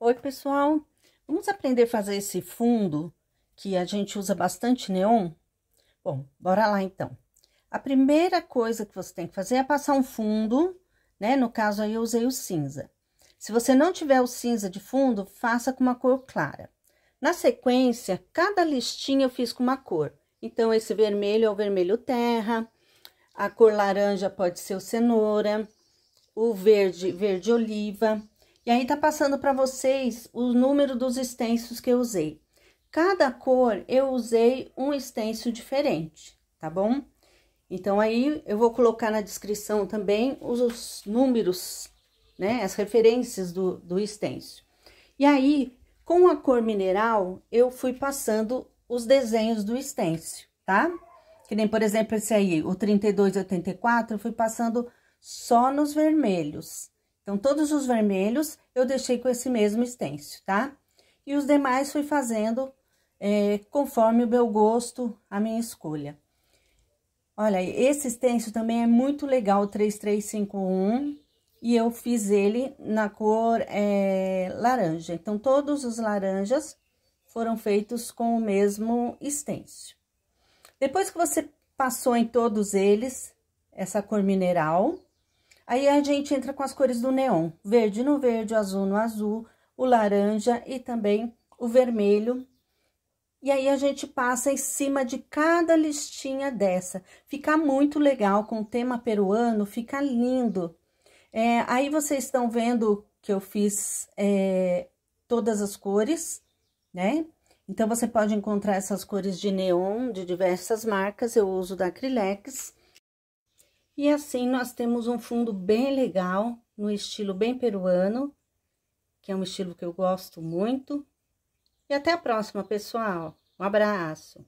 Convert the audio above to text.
Oi, pessoal! Vamos aprender a fazer esse fundo que a gente usa bastante neon? Bom, bora lá então. A primeira coisa que você tem que fazer é passar um fundo, né? No caso aí eu usei o cinza. Se você não tiver o cinza de fundo, faça com uma cor clara. Na sequência, cada listinha eu fiz com uma cor. Então, esse vermelho é o vermelho terra, a cor laranja pode ser o cenoura, o verde, verde oliva, e aí tá passando para vocês o número dos extensos que eu usei. Cada cor eu usei um extenso diferente, tá bom? Então aí eu vou colocar na descrição também os, os números, né, as referências do, do extenso. E aí, com a cor mineral, eu fui passando os desenhos do estêncio, tá? Que nem, por exemplo, esse aí, o 3284, eu fui passando só nos vermelhos. Então, todos os vermelhos eu deixei com esse mesmo estêncil, tá? E os demais fui fazendo é, conforme o meu gosto, a minha escolha. Olha, esse estêncil também é muito legal, 3351, e eu fiz ele na cor é, laranja. Então, todos os laranjas foram feitos com o mesmo estêncil. Depois que você passou em todos eles, essa cor mineral, Aí a gente entra com as cores do neon, verde no verde, azul no azul, o laranja e também o vermelho. E aí a gente passa em cima de cada listinha dessa. Fica muito legal com o tema peruano, fica lindo. É, aí vocês estão vendo que eu fiz é, todas as cores, né? Então, você pode encontrar essas cores de neon de diversas marcas, eu uso da Acrylex. E assim nós temos um fundo bem legal, no estilo bem peruano, que é um estilo que eu gosto muito. E até a próxima, pessoal. Um abraço.